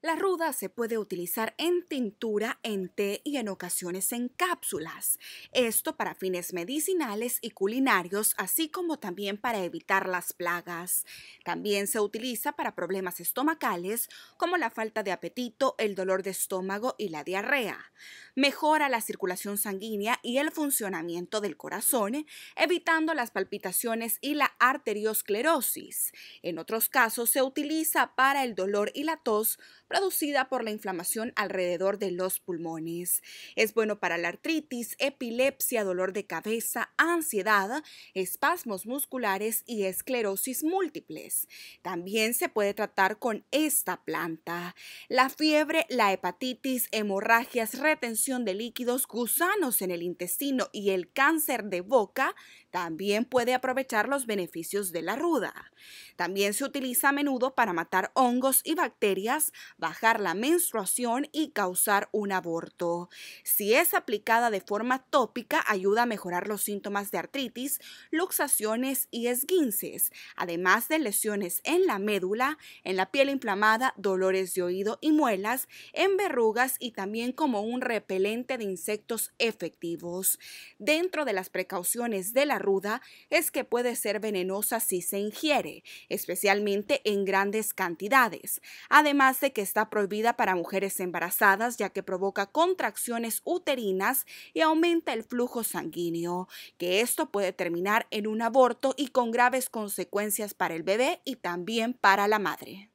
La ruda se puede utilizar en tintura, en té y en ocasiones en cápsulas. Esto para fines medicinales y culinarios, así como también para evitar las plagas. También se utiliza para problemas estomacales como la falta de apetito, el dolor de estómago y la diarrea. Mejora la circulación sanguínea y el funcionamiento del corazón, evitando las palpitaciones y la arteriosclerosis. En otros casos se utiliza para el dolor y la tos, producida por la inflamación alrededor de los pulmones. Es bueno para la artritis, epilepsia, dolor de cabeza, ansiedad, espasmos musculares y esclerosis múltiples. También se puede tratar con esta planta. La fiebre, la hepatitis, hemorragias, retención de líquidos, gusanos en el intestino y el cáncer de boca también puede aprovechar los beneficios de la ruda. También se utiliza a menudo para matar hongos y bacterias, bajar la menstruación y causar un aborto. Si es aplicada de forma tópica, ayuda a mejorar los síntomas de artritis, luxaciones y esguinces, además de lesiones en la médula, en la piel inflamada, dolores de oído y muelas, en verrugas y también como un repelente de insectos efectivos. Dentro de las precauciones de la ruda es que puede ser venenosa si se ingiere, especialmente en grandes cantidades, además de que está prohibida para mujeres embarazadas ya que provoca contracciones uterinas y aumenta el flujo sanguíneo, que esto puede terminar en un aborto y con graves consecuencias para el bebé y también para la madre.